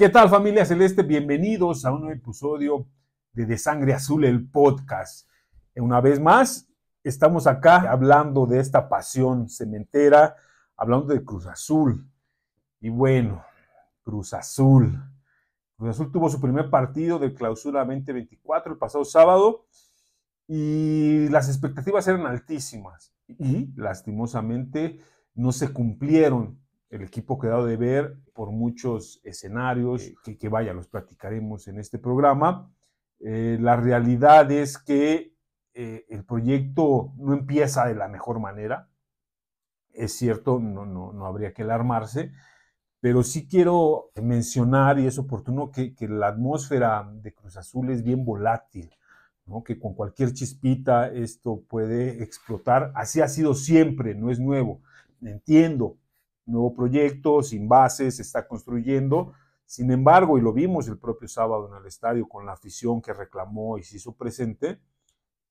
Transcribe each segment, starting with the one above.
¿Qué tal familia celeste? Bienvenidos a un nuevo episodio de De Sangre Azul, el podcast. Una vez más, estamos acá hablando de esta pasión cementera, hablando de Cruz Azul. Y bueno, Cruz Azul. Cruz Azul tuvo su primer partido de clausura 2024 el pasado sábado y las expectativas eran altísimas y lastimosamente no se cumplieron el equipo quedado de ver por muchos escenarios que, vaya, los platicaremos en este programa. Eh, la realidad es que eh, el proyecto no empieza de la mejor manera. Es cierto, no, no, habría que alarmarse, pero sí quiero mencionar, y es oportuno, que, la atmósfera de Cruz Azul es bien volátil. ¿no? que con cualquier chispita esto puede explotar. Así ha sido siempre, no es nuevo. Entiendo, nuevo proyecto, sin bases, se está construyendo. Sin embargo, y lo vimos el propio sábado en el estadio con la afición que reclamó y se hizo presente,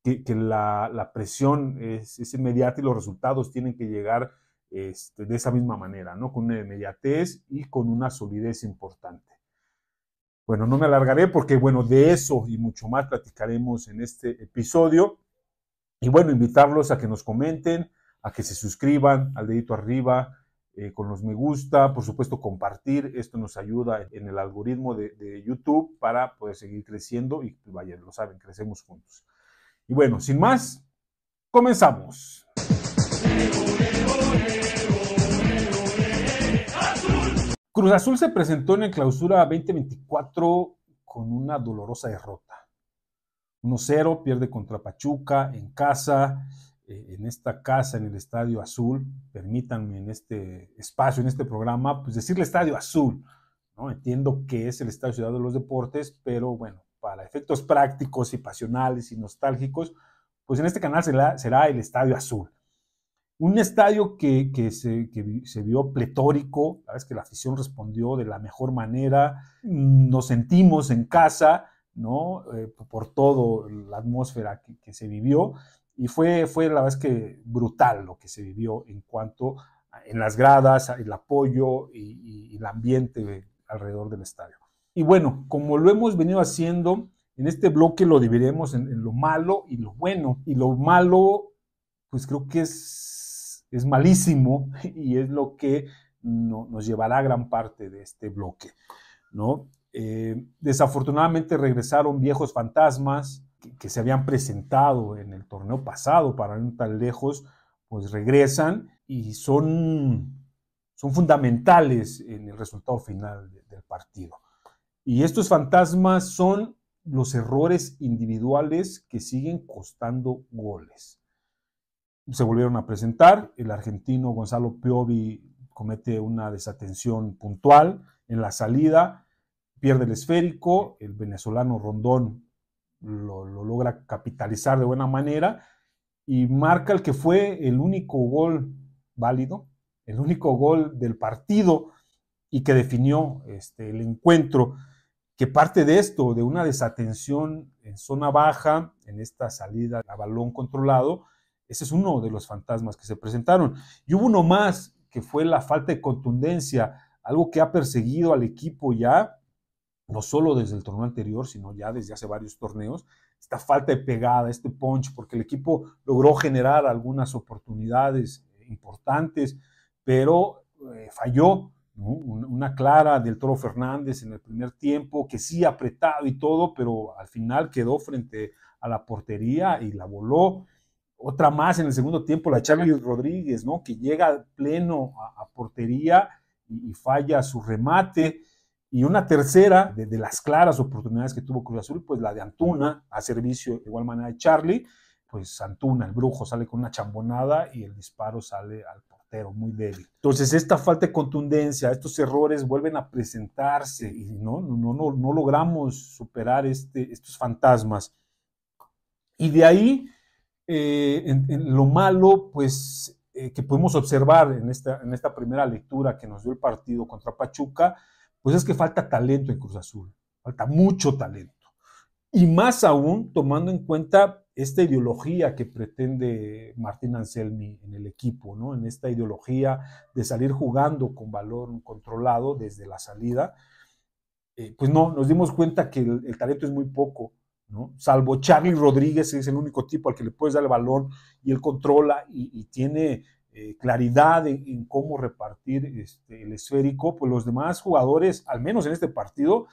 que, la, presión es, es, inmediata y los resultados tienen que llegar este, de esa misma manera, ¿no? Con una inmediatez y con una solidez importante. Bueno, no me alargaré porque, bueno, de eso y mucho más platicaremos en este episodio. Y bueno, invitarlos a que nos comenten, a que se suscriban al dedito arriba, eh, con los me gusta, por supuesto compartir, esto nos ayuda en el algoritmo de, YouTube para poder seguir creciendo y pues, vaya, lo saben, crecemos juntos. Y bueno, sin más, comenzamos. Cruz Azul se presentó en el clausura 2024 con una dolorosa derrota. 1-0, pierde contra Pachuca en casa, eh, en esta casa, en el Estadio Azul, permítanme en este espacio, en este programa, pues decirle Estadio Azul, ¿no? Entiendo que es el Estadio Ciudad de los Deportes, pero bueno, para efectos prácticos y pasionales y nostálgicos, pues en este canal será, será el Estadio Azul. Un estadio que, que, se, se, vio pletórico, la que la afición respondió de la mejor manera, nos sentimos en casa, ¿no? Eh, por toda la atmósfera que, que se vivió y fue, fue la verdad que brutal lo que se vivió en cuanto a, en las gradas, el apoyo y, el ambiente alrededor del estadio. Y bueno, como lo hemos venido haciendo, en este bloque lo dividiremos en, lo malo y lo bueno. Y lo malo, pues creo que es, es malísimo y es lo que nos llevará gran parte de este bloque, ¿no? Eh, desafortunadamente regresaron viejos fantasmas, que, se habían presentado en el torneo pasado para no tan lejos, pues regresan y son, son fundamentales en el resultado final del partido. Y estos fantasmas son los errores individuales que siguen costando goles. Se volvieron a presentar, el argentino Gonzalo Piovi comete una desatención puntual en la salida, pierde el esférico, el venezolano Rondón lo, logra capitalizar de buena manera y marca el que fue el único gol válido, el único gol del partido y que definió este, el encuentro, que parte de esto, de una desatención en zona baja, en esta salida a balón controlado, ese es uno de los fantasmas que se presentaron. Y hubo uno más, que fue la falta de contundencia, algo que ha perseguido al equipo ya no solo desde el torneo anterior, sino ya desde hace varios torneos, esta falta de pegada, este punch, porque el equipo logró generar algunas oportunidades importantes, pero eh, falló. Una, clara del Toro Fernández en el primer tiempo, que sí apretado y todo, pero al final quedó frente a la portería y la voló. Otra más en el segundo tiempo, la Charly Rodríguez, ¿no? que llega pleno a, portería y falla su remate y una tercera de, las claras oportunidades que tuvo Cruz Azul, pues la de Antuna, a servicio de igual manera de Charlie, pues Antuna, el brujo, sale con una chambonada y el disparo sale al portero, muy débil. Entonces, esta falta de contundencia, estos errores vuelven a presentarse y no, no, no, no logramos superar este, estos fantasmas. Y de ahí, eh, lo malo, pues eh, que pudimos observar en esta, en esta primera lectura que nos dio el partido contra Pachuca, pues es que falta talento en Cruz Azul, falta mucho talento. Y más aún tomando en cuenta esta ideología que pretende Martín Anselmi en el equipo, ¿no? En esta ideología de salir jugando con balón controlado desde la salida, eh, pues no, nos dimos cuenta que el, talento es muy poco, ¿no? Salvo Charlie Rodríguez, es el único tipo al que le puedes dar el balón y él controla y tiene eh, claridad en, cómo repartir este, el esférico, pues los demás jugadores, al menos en este partido,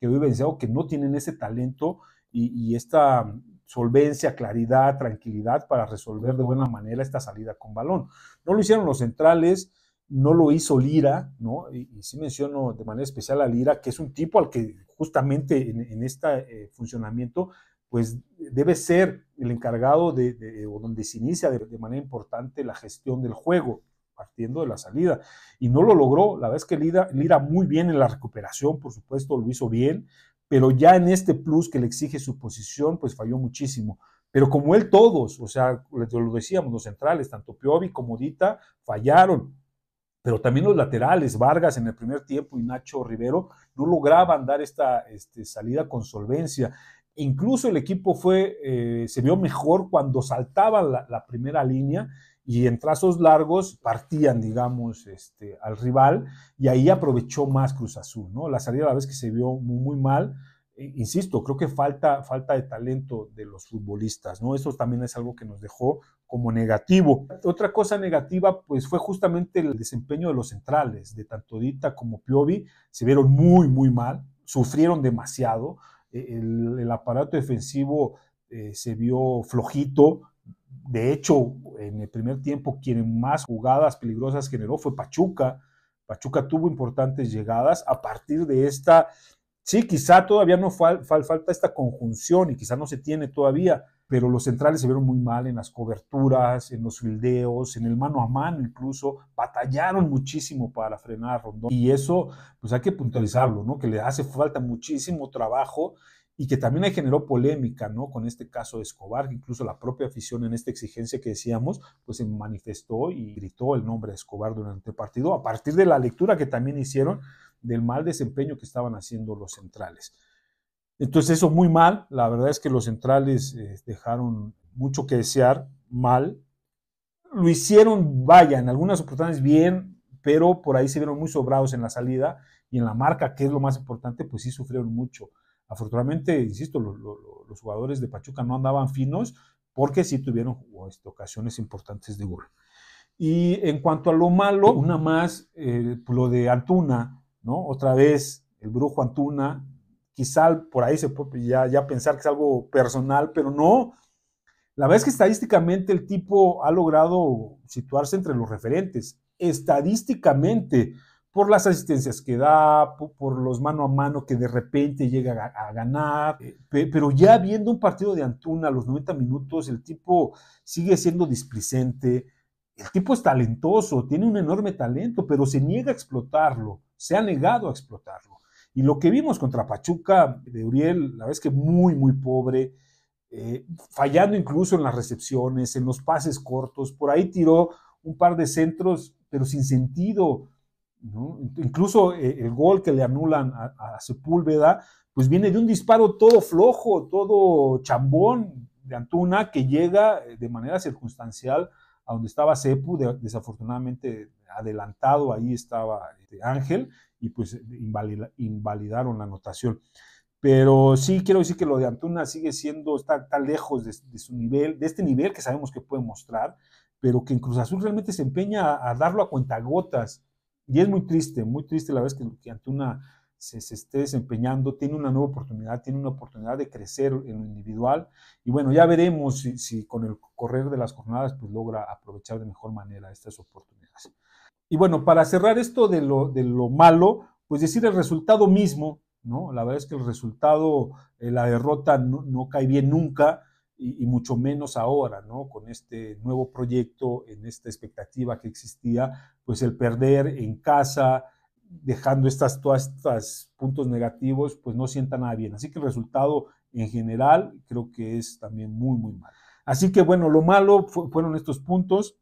que he venció que no tienen ese talento y, esta solvencia, claridad, tranquilidad para resolver de buena manera esta salida con balón. No lo hicieron los centrales, no lo hizo Lira, ¿no? Y, sí menciono de manera especial a Lira, que es un tipo al que justamente en, este eh, funcionamiento pues debe ser el encargado de, donde se inicia de, manera importante la gestión del juego, partiendo de la salida. Y no lo logró, la verdad es que Lira, muy bien en la recuperación, por supuesto, lo hizo bien, pero ya en este plus que le exige su posición, pues falló muchísimo. Pero como él todos, o sea, lo decíamos, los centrales, tanto Piovi como Dita, fallaron, pero también los laterales, Vargas en el primer tiempo y Nacho Rivero, no lograban dar esta este, salida con solvencia. Incluso el equipo fue, eh, se vio mejor cuando saltaba la, primera línea y en trazos largos partían, digamos, este, al rival y ahí aprovechó más Cruz Azul, ¿no? La salida a la vez que se vio muy, mal, eh, insisto, creo que falta, falta de talento de los futbolistas, ¿no? Eso también es algo que nos dejó como negativo. Otra cosa negativa, pues fue justamente el desempeño de los centrales, de tanto Dita como Piovi, se vieron muy, muy mal, sufrieron demasiado el, aparato defensivo eh, se vio flojito. De hecho, en el primer tiempo, quien más jugadas peligrosas generó fue Pachuca. Pachuca tuvo importantes llegadas a partir de esta. Sí, quizá todavía no falta esta conjunción y quizá no se tiene todavía, pero los centrales se vieron muy mal en las coberturas, en los fildeos, en el mano a mano incluso, batallaron muchísimo para frenar a Rondón. Y eso, pues hay que puntualizarlo, ¿no? Que le hace falta muchísimo trabajo y que también generó polémica, ¿no? Con este caso de Escobar, que incluso la propia afición en esta exigencia que decíamos, pues se manifestó y gritó el nombre de Escobar durante el partido, a partir de la lectura que también hicieron del mal desempeño que estaban haciendo los centrales. Entonces eso muy mal, la verdad es que los centrales eh, dejaron mucho que desear, mal. Lo hicieron, vaya, en algunas oportunidades bien, pero por ahí se vieron muy sobrados en la salida y en la marca, que es lo más importante, pues sí sufrieron mucho. Afortunadamente, insisto, los jugadores de Pachuca no andaban finos porque sí tuvieron este, ocasiones importantes de gol. Y en cuanto a lo malo, una más, eh, lo de Antuna, ¿no? Otra vez, el brujo Antuna, quizá por ahí se puede ya, pensar que es algo personal, pero no. La verdad es que estadísticamente el tipo ha logrado situarse entre los referentes. Estadísticamente, por las asistencias que da, por, los mano a mano que de repente llega a, ganar, pero ya viendo un partido de Antuna a los 90 minutos, el tipo sigue siendo displicente, el tipo es talentoso, tiene un enorme talento, pero se niega a explotarlo, se ha negado a explotarlo. Y lo que vimos contra Pachuca de Uriel, la verdad que muy, muy pobre, eh, fallando incluso en las recepciones, en los pases cortos, por ahí tiró un par de centros, pero sin sentido. Incluso eh, el gol que le anulan a, Sepúlveda, pues viene de un disparo todo flojo, todo chambón de Antuna, que llega eh, de manera circunstancial a donde estaba Sepu, desafortunadamente adelantado, ahí estaba este, Ángel, y pues invalidaron la anotación. Pero sí quiero decir que lo de Antuna sigue siendo, está, tan lejos de, su nivel, de este nivel que sabemos que puede mostrar, pero que en Cruz Azul realmente se empeña a, darlo a cuentagotas. Y es muy triste, muy triste la vez que, Antuna se, esté desempeñando, tiene una nueva oportunidad, tiene una oportunidad de crecer en lo individual. Y bueno, ya veremos si, si con el correr de las jornadas pues logra aprovechar de mejor manera estas oportunidades. Y bueno, para cerrar esto de lo, de lo malo, pues decir el resultado mismo, ¿no? La verdad es que el resultado, eh, la derrota no, cae bien nunca y, mucho menos ahora, ¿no? Con este nuevo proyecto, en esta expectativa que existía, pues el perder en casa, dejando estas, todas puntos negativos, pues no sienta nada bien. Así que el resultado en general creo que es también muy, muy malo. Así que bueno, lo malo fueron estos puntos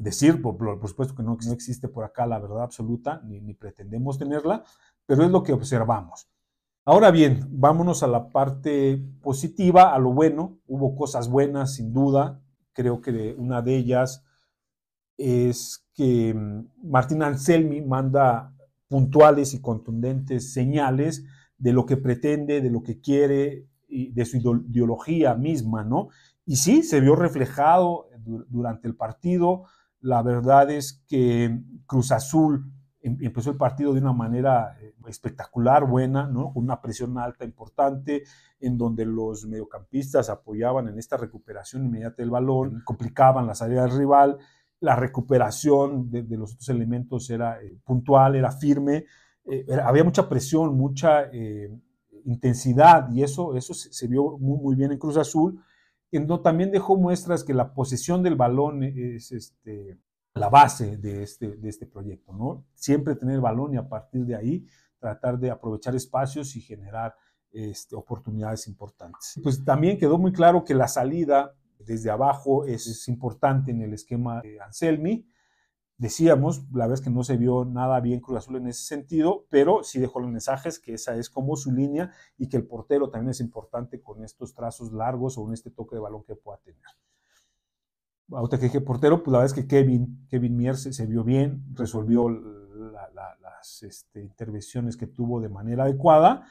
decir, por, supuesto que no, existe por acá la verdad absoluta, ni, ni, pretendemos tenerla, pero es lo que observamos. Ahora bien, vámonos a la parte positiva, a lo bueno. Hubo cosas buenas, sin duda. Creo que una de ellas es que mm, Martín Anselmi manda puntuales y contundentes señales de lo que pretende, de lo que quiere, y de su ideología misma, ¿no? Y sí, se vio reflejado durante el partido, la verdad es que Cruz Azul em-, empezó el partido de una manera eh, espectacular, buena, con una presión alta importante, en donde los mediocampistas apoyaban en esta recuperación inmediata del balón, complicaban la salida del rival, la recuperación de, los otros elementos era eh, puntual, era firme, eh, había mucha presión, mucha intensidad, y eso, eso se, vio muy bien en Cruz Azul también dejó muestras que la posesión del balón es este, la base este, de este, proyecto, ¿no? Siempre tener balón y a partir de ahí tratar de aprovechar espacios y generar este, oportunidades importantes. Pues también quedó muy claro que la salida desde abajo es, importante en el esquema de Anselmi, Decíamos, la verdad es que no se vio nada bien Cruz Azul en ese sentido, pero sí dejó los mensajes que esa es como su línea y que el portero también es importante con estos trazos largos o en este toque de balón que pueda tener. Ahora que dije portero, pues la verdad es que Kevin, Kevin Mier se, vio bien, resolvió las este, intervenciones que tuvo de manera adecuada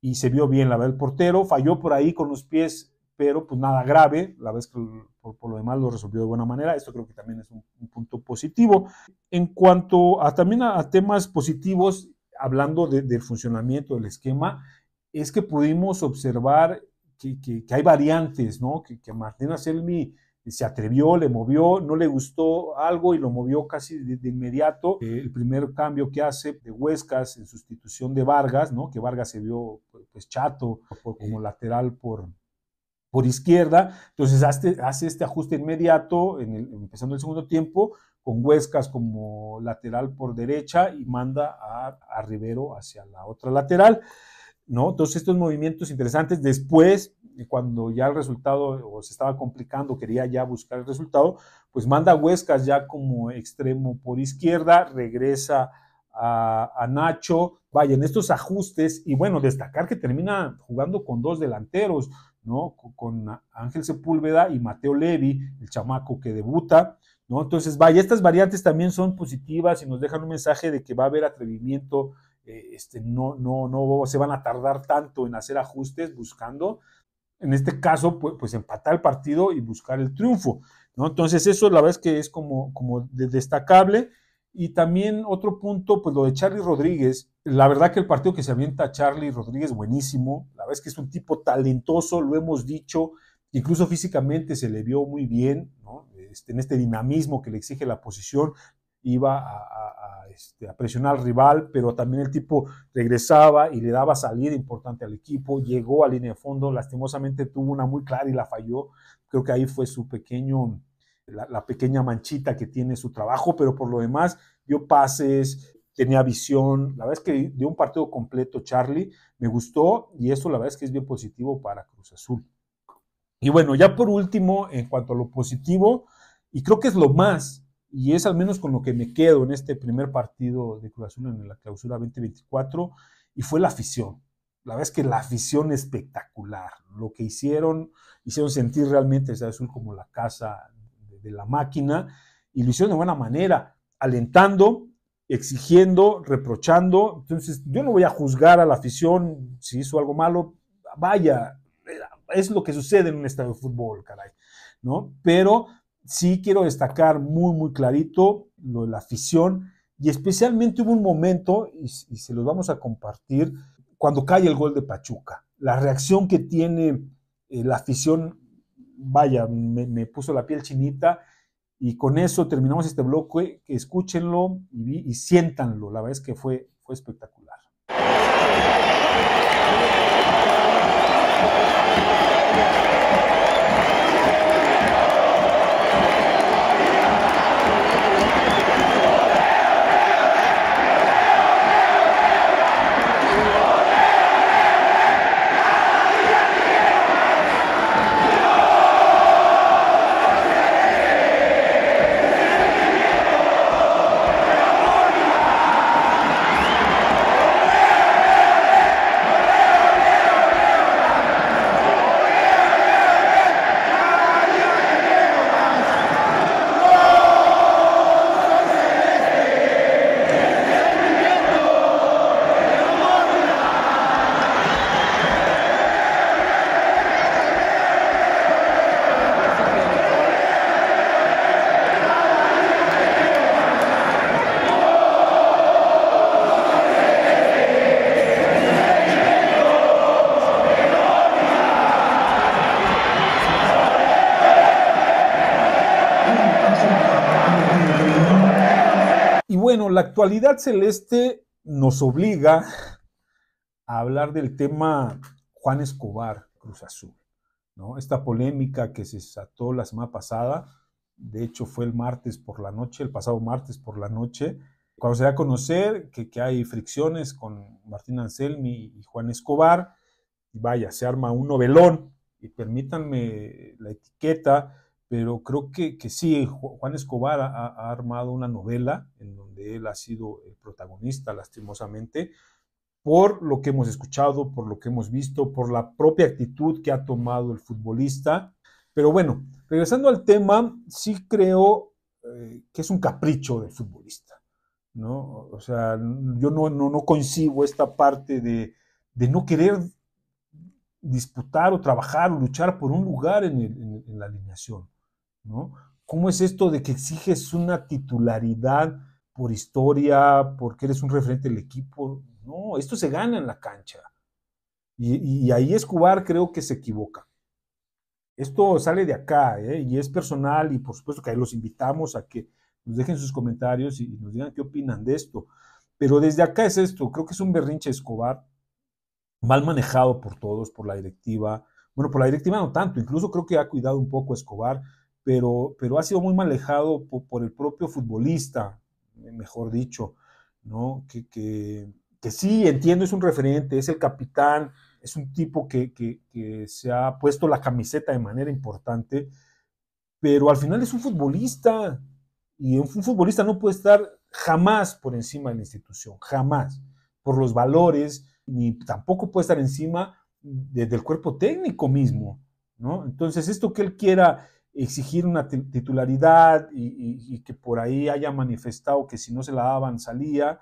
y se vio bien, la verdad, el portero falló por ahí con los pies pero pues nada grave, la vez que por, lo demás lo resolvió de buena manera, esto creo que también es un, punto positivo. En cuanto a, también a, temas positivos, hablando del funcionamiento del esquema, es que pudimos observar que, hay variantes, ¿no? Que, que Martina Selmi se atrevió, le movió, no le gustó algo y lo movió casi de, inmediato. Eh, el primer cambio que hace de Huescas en sustitución de Vargas, ¿no? Que Vargas se vio pues, pues chato como eh, lateral por, por izquierda. Entonces hace, este ajuste inmediato, en el, empezando el segundo tiempo, con Huescas como lateral por derecha y manda a, Rivero hacia la otra lateral. ¿no? Entonces estos movimientos interesantes, después, eh, cuando ya el resultado se estaba complicando, quería ya buscar el resultado, pues manda Huescas ya como extremo por izquierda, regresa a, a, Nacho, vaya, en estos ajustes, y bueno, destacar que termina jugando con dos delanteros, con Ángel Sepúlveda y Mateo Levi, el chamaco que debuta, ¿no? Entonces, vaya, estas variantes también son positivas y nos dejan un mensaje de que va a haber atrevimiento, eh, este, no, no, no se van a tardar tanto en hacer ajustes buscando, en este caso, pues, empatar el partido y buscar el triunfo, ¿no? Entonces, eso la verdad es que es como, como destacable. Y también otro punto, pues lo de Charlie Rodríguez. La verdad que el partido que se avienta Charlie Rodríguez, buenísimo. La verdad es que es un tipo talentoso, lo hemos dicho. Incluso físicamente se le vio muy bien, ¿no? Este, en este dinamismo que le exige la posición. Iba a, este, a, presionar al rival, pero también el tipo regresaba y le daba salida importante al equipo. Llegó a línea de fondo, lastimosamente tuvo una muy clara y la falló. Creo que ahí fue su pequeño la, pequeña manchita que tiene su trabajo, pero por lo demás dio pases, tenía visión, la verdad es que dio un partido completo Charlie, me gustó y eso la verdad es que es bien positivo para Cruz Azul. Y bueno, ya por último, en cuanto a lo positivo, y creo que es lo más, y es al menos con lo que me quedo en este primer partido de Cruz Azul en la clausura 2024, y fue la afición. La verdad es que la afición espectacular, lo que hicieron, hicieron sentir realmente a Azul como la casa de la máquina y lo hicieron de buena manera, alentando, exigiendo, reprochando. Entonces, yo no voy a juzgar a la afición si hizo algo malo. Vaya, es lo que sucede en un estadio de fútbol, caray, ¿no? Pero sí quiero destacar muy, muy clarito lo de la afición y especialmente hubo un momento, y, se los vamos a compartir, cuando cae el gol de Pachuca. La reacción que tiene eh, la afición vaya, me, puso la piel chinita. Y con eso terminamos este bloque. Escúchenlo y, y siéntanlo. La verdad es que fue, fue espectacular. actualidad celeste nos obliga a hablar del tema Juan Escobar Cruz Azul, ¿no? Esta polémica que se desató la semana pasada, de hecho fue el martes por la noche, el pasado martes por la noche, cuando se da a conocer que, que hay fricciones con Martín Anselmi y Juan Escobar, y vaya, se arma un novelón, y permítanme la etiqueta, pero creo que, sí, Juan Escobar ha, armado una novela en donde él ha sido el protagonista, lastimosamente, por lo que hemos escuchado, por lo que hemos visto, por la propia actitud que ha tomado el futbolista. Pero bueno, regresando al tema, sí creo eh, que es un capricho del futbolista, O sea, yo no, no, no concibo esta parte de, no querer disputar o trabajar o luchar por un lugar en la alineación. ¿Cómo es esto de que exiges una titularidad por historia, porque eres un referente del equipo? No, esto se gana en la cancha. Y, ahí Escobar creo que se equivoca. Esto sale de acá ¿eh? y es personal y por supuesto que ahí los invitamos a que nos dejen sus comentarios y nos digan qué opinan de esto. Pero desde acá es esto, creo que es un berrinche Escobar mal manejado por todos, por la directiva. Bueno, por la directiva no tanto, incluso creo que ha cuidado un poco Escobar, pero, pero ha sido muy manejado por, el propio futbolista, mejor dicho, ¿no? Que, que, que, sí, entiendo, es un referente, es el capitán, es un tipo que, que, que, se ha puesto la camiseta de manera importante, pero al final es un futbolista y un, futbolista no puede estar jamás por encima de la institución, jamás, por los valores, ni tampoco puede estar encima del cuerpo técnico mismo, ¿no? Entonces, esto que él quiera exigir una titularidad y, que por ahí haya manifestado que si no se la daban salía,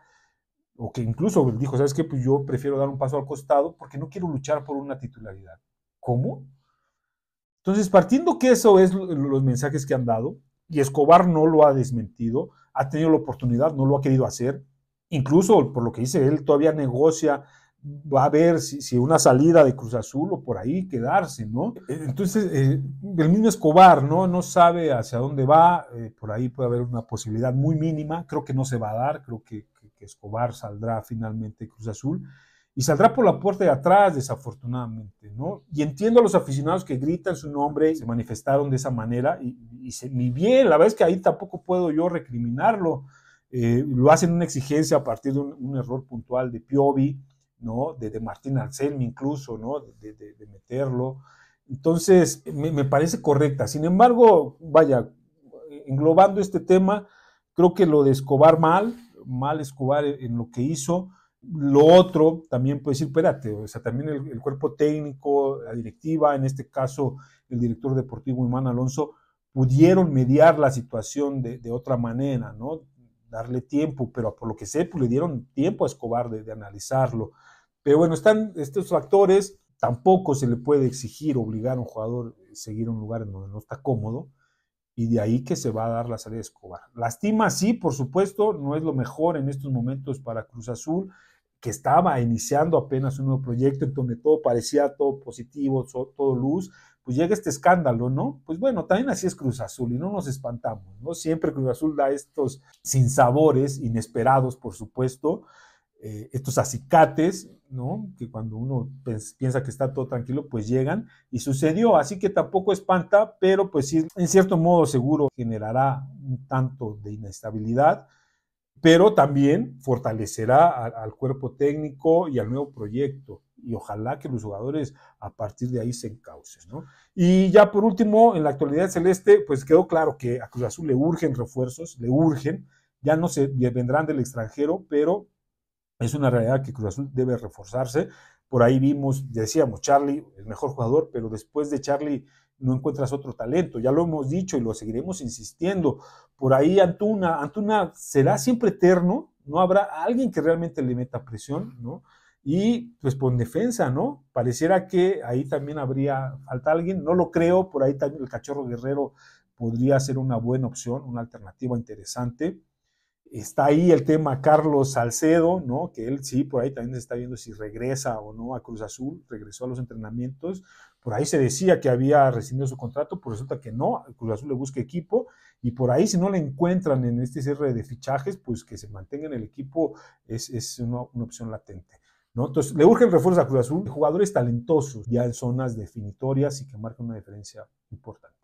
o que incluso dijo, ¿sabes qué? Pues yo prefiero dar un paso al costado porque no quiero luchar por una titularidad. ¿Cómo? Entonces, partiendo que eso es los mensajes que han dado, y Escobar no lo ha desmentido, ha tenido la oportunidad, no lo ha querido hacer, incluso por lo que dice él, todavía negocia va a ver si, una salida de Cruz Azul o por ahí quedarse, ¿no? Eh, Entonces, eh, el mismo Escobar, ¿no? No sabe hacia dónde va, eh, por ahí puede haber una posibilidad muy mínima, creo que no se va a dar, creo que, Escobar saldrá finalmente de Cruz Azul y saldrá por la puerta de atrás, desafortunadamente, ¿no? Y entiendo a los aficionados que gritan su nombre se manifestaron de esa manera, y, se, mi bien, la verdad es que ahí tampoco puedo yo recriminarlo, lo hacen una exigencia a partir de un, un error puntual de Piovi, ¿no? De, Martín Anselmi incluso, ¿no? De, de, meterlo. Entonces, me, parece correcta. Sin embargo, vaya, englobando este tema, creo que lo de Escobar mal, mal Escobar en lo que hizo. Lo otro, también puede decir, espérate, o sea, también el, el cuerpo técnico, la directiva, en este caso el director deportivo Imán Alonso, pudieron mediar la situación de, de otra manera, ¿no? darle tiempo, pero por lo que sé, pues, le dieron tiempo a Escobar de, analizarlo. Pero bueno, están estos factores, tampoco se le puede exigir, obligar a un jugador a eh, seguir un lugar en donde no está cómodo, y de ahí que se va a dar la salida de Escobar. Lastima, sí, por supuesto, no es lo mejor en estos momentos para Cruz Azul, que estaba iniciando apenas un nuevo proyecto en donde todo parecía todo positivo, todo luz, pues llega este escándalo, ¿no? Pues bueno, también así es Cruz Azul y no nos espantamos, ¿no? Siempre Cruz Azul da estos sinsabores, inesperados, por supuesto, eh, estos acicates, ¿no? Que cuando uno piensa que está todo tranquilo, pues llegan y sucedió, así que tampoco espanta, pero pues sí, en cierto modo seguro generará un tanto de inestabilidad, pero también fortalecerá al cuerpo técnico y al nuevo proyecto y ojalá que los jugadores a partir de ahí se encaucen, ¿no? Y ya por último, en la actualidad celeste, pues quedó claro que a Cruz Azul le urgen refuerzos, le urgen, ya no se vendrán del extranjero, pero es una realidad que Cruz Azul debe reforzarse. Por ahí vimos, decíamos, Charlie, el mejor jugador, pero después de Charlie no encuentras otro talento. Ya lo hemos dicho y lo seguiremos insistiendo. Por ahí Antuna, Antuna será siempre eterno, no habrá alguien que realmente le meta presión, ¿no? Y pues por defensa, ¿no? Pareciera que ahí también habría falta alguien, no lo creo, por ahí también el cachorro guerrero podría ser una buena opción, una alternativa interesante. Está ahí el tema Carlos Salcedo, ¿no? Que él sí, por ahí también se está viendo si regresa o no a Cruz Azul, regresó a los entrenamientos. Por ahí se decía que había rescindido su contrato, pues resulta que no, Cruz Azul le busca equipo y por ahí si no le encuentran en este cierre de fichajes, pues que se mantenga en el equipo es, una opción latente. Entonces, le urgen refuerzos a Cruz Azul, jugadores talentosos ya en zonas definitorias y que marcan una diferencia importante.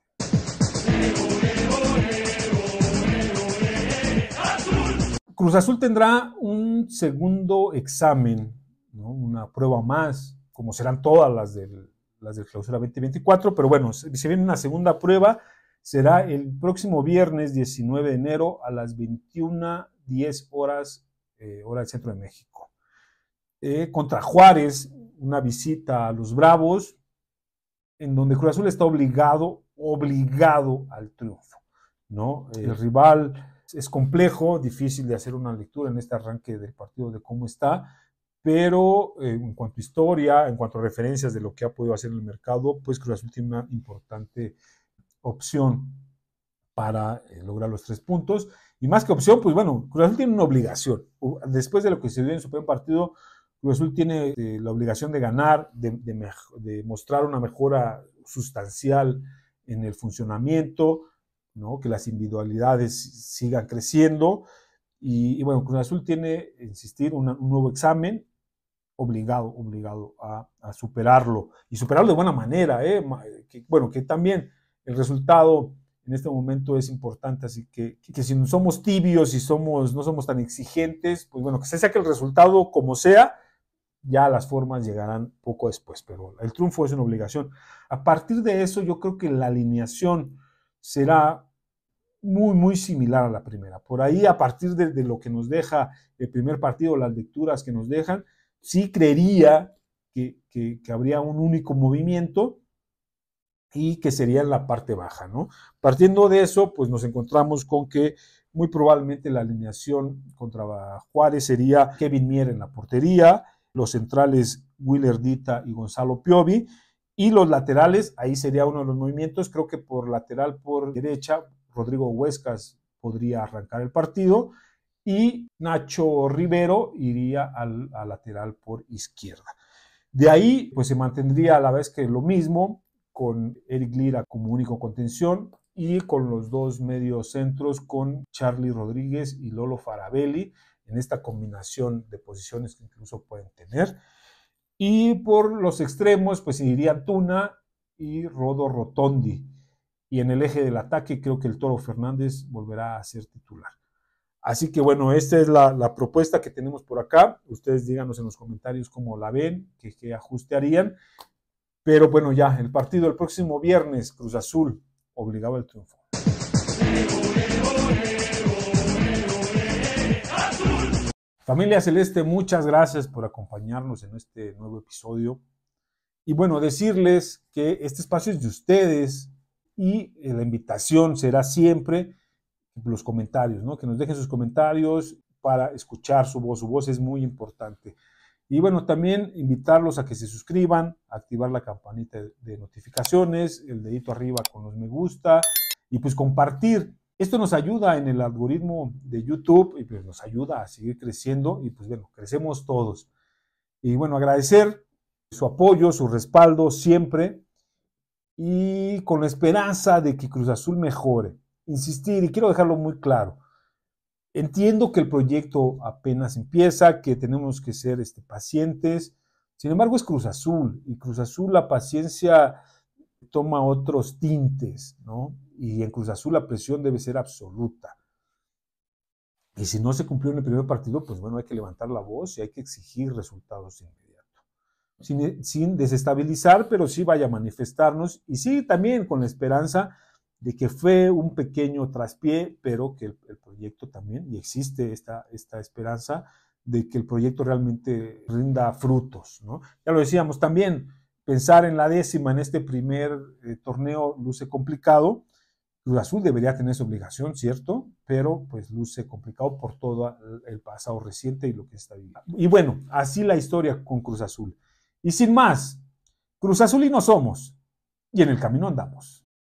Cruz Azul tendrá un segundo examen, una prueba más, como serán todas las del, las clausura 2024, pero bueno, si viene una segunda prueba, será el próximo viernes 19 de enero a las 21.10 horas, eh, hora del centro de México. Eh, contra Juárez, una visita a los Bravos, en donde Cruz Azul está obligado, obligado al triunfo. ¿no? El rival es complejo, difícil de hacer una lectura en este arranque del partido de cómo está, pero eh, en cuanto a historia, en cuanto a referencias de lo que ha podido hacer en el mercado, pues Cruz Azul tiene una importante opción para eh, lograr los tres puntos. Y más que opción, pues bueno, Cruz Azul tiene una obligación. Después de lo que se dio en su primer partido, Cruz Azul tiene este, la obligación de ganar, de, mostrar una mejora sustancial en el funcionamiento, ¿no? que las individualidades sigan creciendo. Y, bueno, Cruz Azul tiene, insistir, un nuevo examen obligado, obligado a, superarlo. Y superarlo de buena manera. ¿eh? bueno, que también el resultado en este momento es importante, así que, que si no somos tibios y somos, no somos tan exigentes, pues bueno, que se saque el resultado como sea, ya las formas llegarán poco después, pero el triunfo es una obligación. A partir de eso, yo creo que la alineación será muy, muy similar a la primera. Por ahí, a partir de, lo que nos deja el primer partido, las lecturas que nos dejan, sí creería que, habría un único movimiento, y que sería en la parte baja, ¿no? Partiendo de eso, pues nos encontramos con que muy probablemente la alineación contra Juárez sería Kevin Mier en la portería, los centrales Willer y Gonzalo Piovi, y los laterales, ahí sería uno de los movimientos, creo que por lateral, por derecha, Rodrigo Huescas podría arrancar el partido y Nacho Rivero iría al, lateral por izquierda. De ahí, pues se mantendría a la vez que lo mismo, con Eric Lira como único contención y con los dos mediocentros con Charlie Rodríguez y Lolo Farabelli en esta combinación de posiciones que incluso pueden tener. Y por los extremos, pues irían Tuna y Rodo Rotondi. Y en el eje del ataque creo que el Toro Fernández volverá a ser titular. Así que bueno, esta es la, propuesta que tenemos por acá. Ustedes díganos en los comentarios cómo la ven, qué ajuste harían. Pero bueno, ya, el partido el próximo viernes, Cruz Azul, obligado al triunfo. Familia Celeste, muchas gracias por acompañarnos en este nuevo episodio. Y bueno, decirles que este espacio es de ustedes y eh, la invitación será siempre los comentarios, ¿no? Que nos dejen sus comentarios para escuchar su voz. Su voz es muy importante. Y bueno, también invitarlos a que se suscriban, activar la campanita de notificaciones, el dedito arriba con los me gusta y pues compartir esto nos ayuda en el algoritmo de YouTube y pues nos ayuda a seguir creciendo y pues bueno, crecemos todos. Y bueno, agradecer su apoyo, su respaldo siempre y con la esperanza de que Cruz Azul mejore. Insistir, y quiero dejarlo muy claro, entiendo que el proyecto apenas empieza, que tenemos que ser este, pacientes, sin embargo es Cruz Azul y Cruz Azul la paciencia toma otros tintes, ¿no? Y en Cruz Azul la presión debe ser absoluta. Y si no se cumplió en el primer partido, pues bueno, hay que levantar la voz y hay que exigir resultados inmediatos. Sin, desestabilizar, pero sí vaya a manifestarnos y sí también con la esperanza de que fue un pequeño traspié, pero que el, proyecto también, y existe esta, esta esperanza de que el proyecto realmente rinda frutos, ¿no? Ya lo decíamos también, pensar en la décima en este primer eh, torneo luce complicado. Cruz Azul debería tener esa obligación, ¿cierto? Pero pues luce complicado por todo el pasado reciente y lo que está viviendo. Y bueno, así la historia con Cruz Azul. Y sin más, Cruz Azul y no somos, y en el camino andamos.